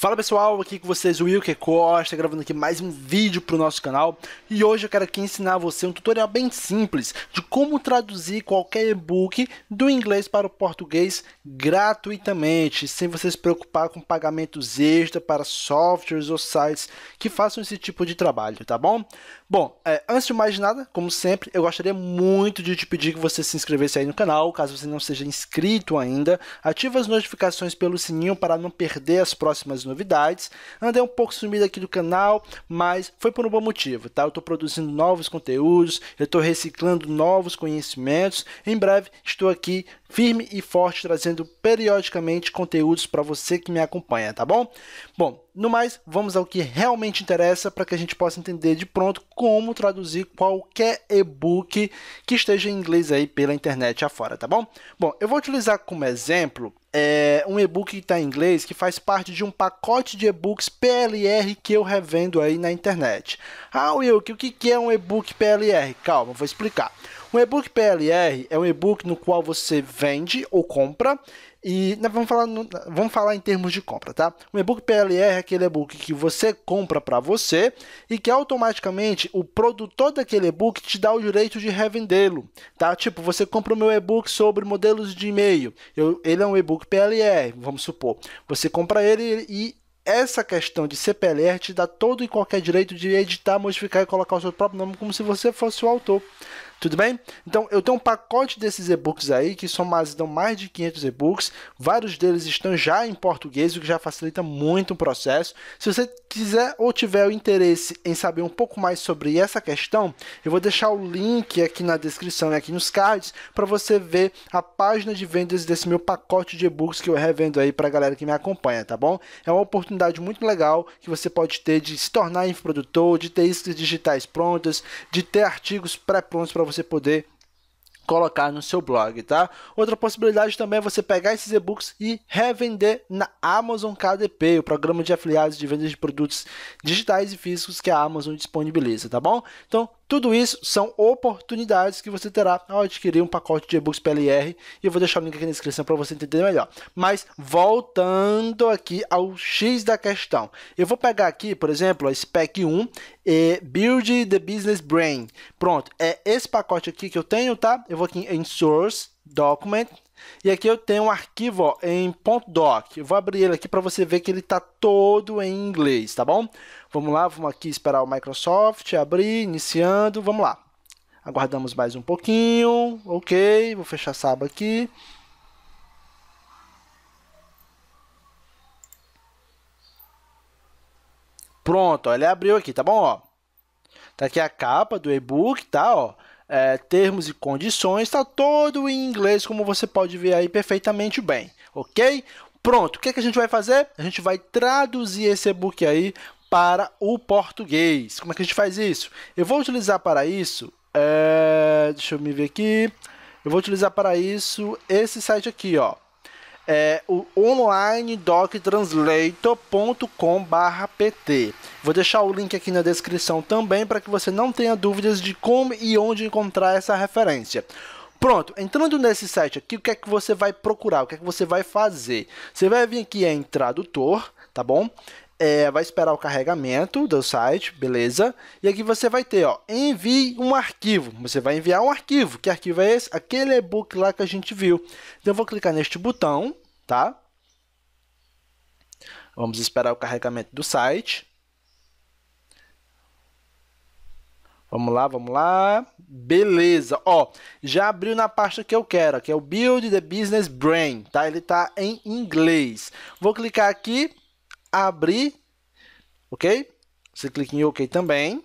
Fala pessoal, aqui com vocês o Wilker é Costa, gravando aqui mais um vídeo para o nosso canal e hoje eu quero aqui ensinar você um tutorial bem simples de como traduzir qualquer e-book do inglês para o português gratuitamente, sem você se preocupar com pagamentos extra para softwares ou sites que façam esse tipo de trabalho, tá bom? Bom, é, antes de mais nada, como sempre, eu gostaria muito de te pedir que você se inscrevesse aí no canal, caso você não seja inscrito ainda, ative as notificações pelo sininho para não perder as próximas novidades. Andei um pouco sumido aqui do canal, mas foi por um bom motivo, tá? Eu estou produzindo novos conteúdos, eu estou reciclando novos conhecimentos. Em breve estou aqui firme e forte trazendo periodicamente conteúdos para você que me acompanha, tá bom? Bom, no mais, vamos ao que realmente interessa para que a gente possa entender de pronto como traduzir qualquer e-book que esteja em inglês aí pela internet afora, tá bom? Bom, eu vou utilizar como exemplo é, um e-book que está em inglês que faz parte de um pacote de e-books PLR que eu revendo aí na internet. Ah, Wilk, o que, que é um e-book PLR? Calma, vou explicar. Um e-book PLR é um e-book no qual você vende ou compra e vamos falar, no, vamos falar em termos de compra, tá? O e-book PLR é aquele e-book que você compra para você e que automaticamente o produtor daquele e-book te dá o direito de revendê-lo, tá? Tipo, você compra o meu e-book sobre modelos de e-mail. ele é um e-book PLR, vamos supor. Você compra ele e essa questão de CPLR te dá todo e qualquer direito de editar, modificar e colocar o seu próprio nome como se você fosse o autor. Tudo bem? Então, eu tenho um pacote desses e-books aí, que somados dão mais de 500 e-books. Vários deles estão já em português, o que já facilita muito o processo. Se você quiser ou tiver o interesse em saber um pouco mais sobre essa questão, eu vou deixar o link aqui na descrição e aqui nos cards para você ver a página de vendas desse meu pacote de e-books que eu revendo aí para a galera que me acompanha, tá bom? É uma oportunidade muito legal que você pode ter de se tornar infoprodutor, de ter iscas digitais prontas, de ter artigos pré-prontos para você poder colocar no seu blog, tá? Outra possibilidade também é você pegar esses e-books e revender na Amazon KDP, o programa de afiliados de vendas de produtos digitais e físicos que a Amazon disponibiliza, tá bom? Então, tudo isso são oportunidades que você terá ao adquirir um pacote de e-books PLR. E eu vou deixar o link aqui na descrição para você entender melhor. Mas voltando aqui ao X da questão. Eu vou pegar aqui, por exemplo, a Spec 1 e Build the Business Brain. Pronto, é esse pacote aqui que eu tenho, tá? Eu vou aqui em Source, Document, e aqui eu tenho um arquivo ó, em .doc. Eu vou abrir ele aqui para você ver que ele está todo em inglês, tá bom? Vamos lá, vamos aqui esperar o Microsoft abrir, iniciando, vamos lá. Aguardamos mais um pouquinho, ok, vou fechar essa aba aqui. Pronto, ó, ele abriu aqui, tá bom? Ó. Tá aqui a capa do e-book, tá? Ó é, termos e condições, está todo em inglês, como você pode ver aí perfeitamente bem, ok? Pronto, o que, é que a gente vai fazer? A gente vai traduzir esse e-book aí para o português. Como é que a gente faz isso? Eu vou utilizar para isso, é, deixa eu me ver aqui, eu vou utilizar para isso esse site aqui, ó, é o onlinedoctranslator.com/pt. Vou deixar o link aqui na descrição também para que você não tenha dúvidas de como e onde encontrar essa referência. Pronto, entrando nesse site aqui, o que é que você vai procurar? O que é que você vai fazer? Você vai vir aqui em tradutor, tá bom? é, vai esperar o carregamento do site, beleza? E aqui você vai ter, ó, envie um arquivo. Você vai enviar um arquivo. Que arquivo é esse? Aquele e-book lá que a gente viu. Então eu vou clicar neste botão, tá? Vamos esperar o carregamento do site. Vamos lá, vamos lá. Beleza. Ó, já abriu na pasta que eu quero, que é o Build the Business Brain, tá? Ele tá em inglês. Vou clicar aqui abrir, ok? Você clica em OK também.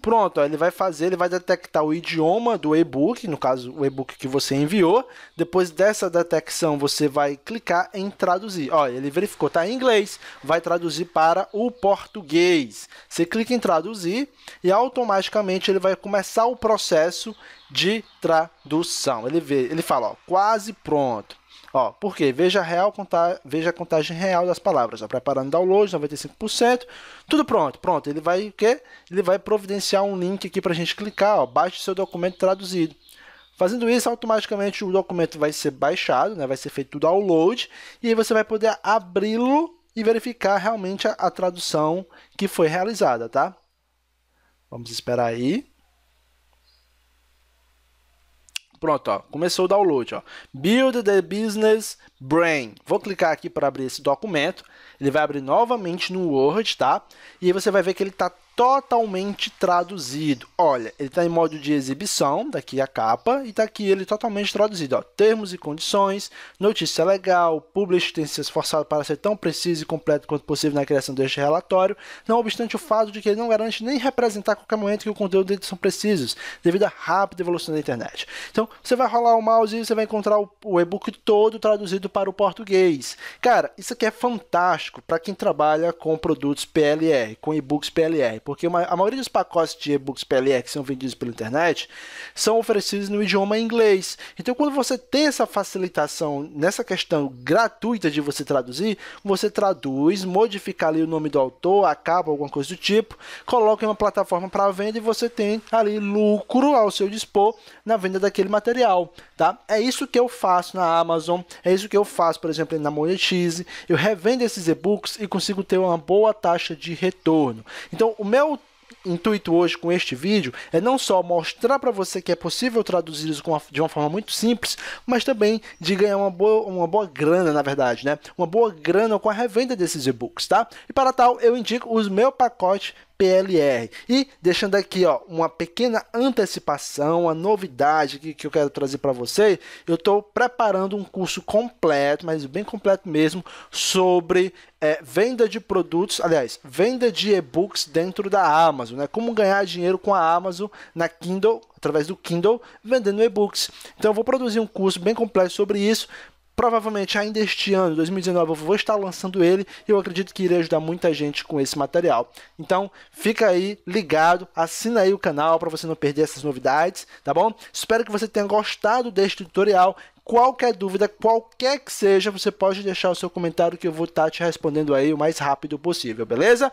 Pronto, ó, ele vai fazer, ele vai detectar o idioma do e-book, no caso o e-book que você enviou. Depois dessa detecção, você vai clicar em traduzir. Olha, ele verificou, está em inglês, vai traduzir para o português. Você clica em traduzir e automaticamente ele vai começar o processo de tradução. Ele vê, ele fala, ó, quase pronto. Ó, por quê? Veja a, real, conta, veja a contagem real das palavras. Ó, tá preparando download, 95%. Tudo pronto, pronto. Ele vai o quê? Ele vai providenciar um link aqui para a gente clicar. Ó, baixe seu documento traduzido. Fazendo isso, automaticamente o documento vai ser baixado, né? vai ser feito o download, e aí você vai poder abri-lo e verificar realmente a, a tradução que foi realizada, tá? Vamos esperar aí. Pronto, ó, começou o download. Ó. Build the Business Brain. Vou clicar aqui para abrir esse documento. Ele vai abrir novamente no Word, tá? E aí você vai ver que ele está totalmente traduzido. Olha, ele está em modo de exibição, daqui a capa, e está aqui ele totalmente traduzido. Ó, termos e condições, notícia legal, publish tem se esforçado para ser tão preciso e completo quanto possível na criação deste relatório, não obstante o fato de que ele não garante nem representar qualquer momento que o conteúdo dele são precisos, devido à rápida evolução da internet. Então, você vai rolar o mouse e você vai encontrar o e-book todo traduzido para o português. Cara, isso aqui é fantástico para quem trabalha com produtos PLR, com e-books PLR porque uma, a maioria dos pacotes de e-books PLE que são vendidos pela internet são oferecidos no idioma inglês. Então, quando você tem essa facilitação nessa questão gratuita de você traduzir, você traduz, modifica ali o nome do autor, a capa, alguma coisa do tipo, coloca em uma plataforma para venda e você tem ali lucro ao seu dispor na venda daquele material, tá? É isso que eu faço na Amazon, é isso que eu faço, por exemplo, na Monetize. Eu revendo esses e-books e consigo ter uma boa taxa de retorno. Então, o meu meu intuito hoje com este vídeo é não só mostrar para você que é possível traduzir isso de uma forma muito simples, mas também de ganhar uma boa, uma boa grana, na verdade, né? Uma boa grana com a revenda desses e-books, tá? E para tal, eu indico os meu pacote PLR. E deixando aqui ó, uma pequena antecipação, uma novidade que, que eu quero trazer para você, eu estou preparando um curso completo, mas bem completo mesmo, sobre é, venda de produtos, aliás, venda de e-books dentro da Amazon, né? Como ganhar dinheiro com a Amazon na Kindle, através do Kindle, vendendo e-books. Então eu vou produzir um curso bem completo sobre isso Provavelmente ainda este ano, 2019, eu vou estar lançando ele e eu acredito que irei ajudar muita gente com esse material. Então, fica aí ligado, assina aí o canal para você não perder essas novidades, tá bom? Espero que você tenha gostado deste tutorial. Qualquer dúvida, qualquer que seja, você pode deixar o seu comentário que eu vou estar tá te respondendo aí o mais rápido possível, beleza?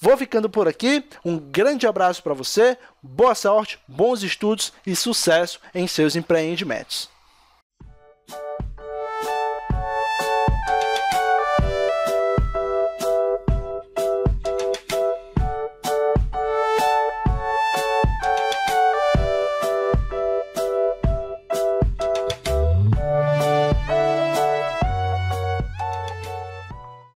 Vou ficando por aqui. Um grande abraço para você, boa sorte, bons estudos e sucesso em seus empreendimentos.